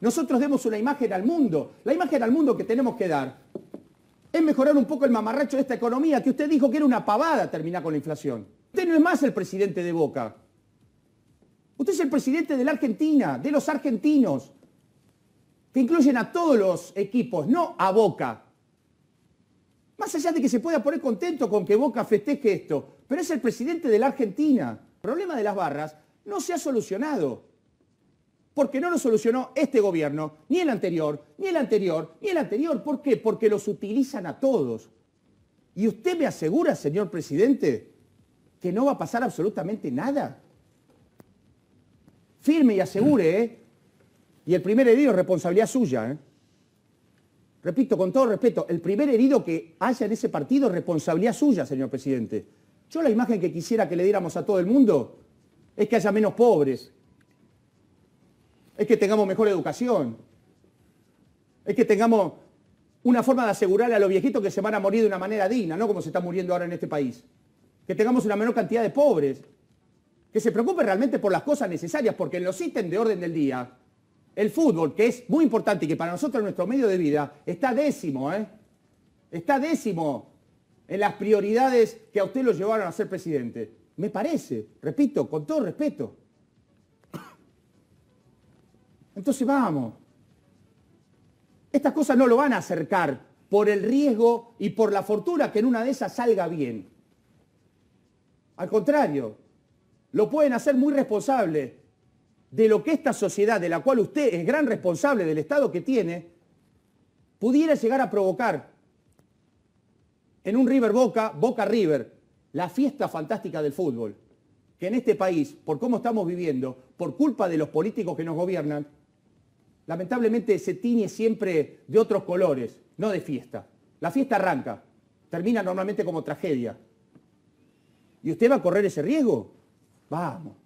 Nosotros demos una imagen al mundo. La imagen al mundo que tenemos que dar es mejorar un poco el mamarracho de esta economía, que usted dijo que era una pavada terminar con la inflación. Usted no es más el presidente de Boca. Usted es el presidente de la Argentina, de los argentinos, que incluyen a todos los equipos, no a Boca. Más allá de que se pueda poner contento con que Boca festeje esto, pero es el presidente de la Argentina. El problema de las barras no se ha solucionado porque no lo solucionó este gobierno, ni el anterior, ni el anterior, ni el anterior. ¿Por qué? Porque los utilizan a todos. Y usted me asegura, señor presidente, que no va a pasar absolutamente nada. Firme y asegure, ¿eh? Y el primer herido es responsabilidad suya, ¿eh? Repito, con todo respeto, el primer herido que haya en ese partido es responsabilidad suya, señor presidente. Yo la imagen que quisiera que le diéramos a todo el mundo es que haya menos pobres, es que tengamos mejor educación, es que tengamos una forma de asegurarle a los viejitos que se van a morir de una manera digna, no como se está muriendo ahora en este país. Que tengamos una menor cantidad de pobres, que se preocupe realmente por las cosas necesarias, porque en los ítems de orden del día, el fútbol, que es muy importante y que para nosotros es nuestro medio de vida, está décimo, ¿eh? Está décimo en las prioridades que a usted lo llevaron a ser presidente. Me parece, repito, con todo respeto. Entonces vamos. Estas cosas no lo van a acercar por el riesgo y por la fortuna que en una de esas salga bien. Al contrario, lo pueden hacer muy responsable de lo que esta sociedad, de la cual usted es gran responsable del Estado que tiene, pudiera llegar a provocar en un River Boca, Boca River, la fiesta fantástica del fútbol, que en este país, por cómo estamos viviendo, por culpa de los políticos que nos gobiernan, lamentablemente se tiñe siempre de otros colores, no de fiesta. La fiesta arranca, termina normalmente como tragedia. ¿Y usted va a correr ese riesgo? Vamos.